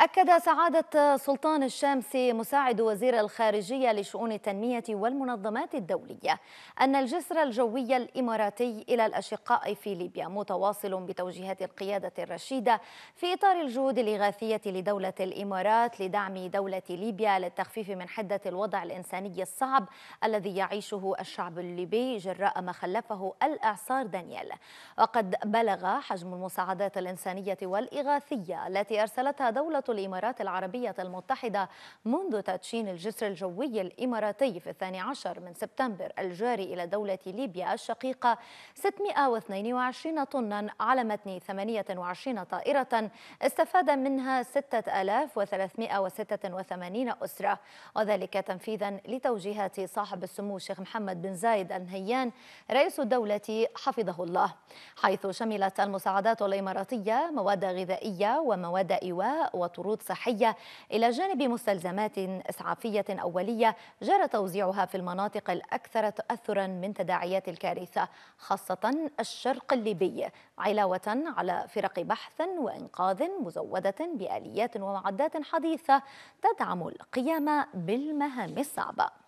أكد سعادة سلطان الشامسي مساعد وزير الخارجية لشؤون التنمية والمنظمات الدولية أن الجسر الجوي الإماراتي إلى الأشقاء في ليبيا متواصل بتوجيهات القيادة الرشيدة في إطار الجهود الإغاثية لدولة الإمارات لدعم دولة ليبيا للتخفيف من حدة الوضع الإنساني الصعب الذي يعيشه الشعب الليبي جراء ما خلفه الإعصار دانيال وقد بلغ حجم المساعدات الإنسانية والإغاثية التي أرسلتها دولة الإمارات العربية المتحدة منذ تدشين الجسر الجوي الإماراتي في الثاني عشر من سبتمبر الجاري إلى دولة ليبيا الشقيقة 622 طنا على متن 28 طائرة استفاد منها 6386 أسرة وذلك تنفيذا لتوجيهات صاحب السمو الشيخ محمد بن زايد النهيان رئيس الدولة حفظه الله حيث شملت المساعدات الإماراتية مواد غذائية ومواد إيواء وطبيعية طرود صحية إلى جانب مستلزمات إسعافية أولية جرى توزيعها في المناطق الأكثر تأثرا من تداعيات الكارثة خاصة الشرق الليبي علاوة على فرق بحث وإنقاذ مزودة بآليات ومعدات حديثة تدعم القيام بالمهام الصعبة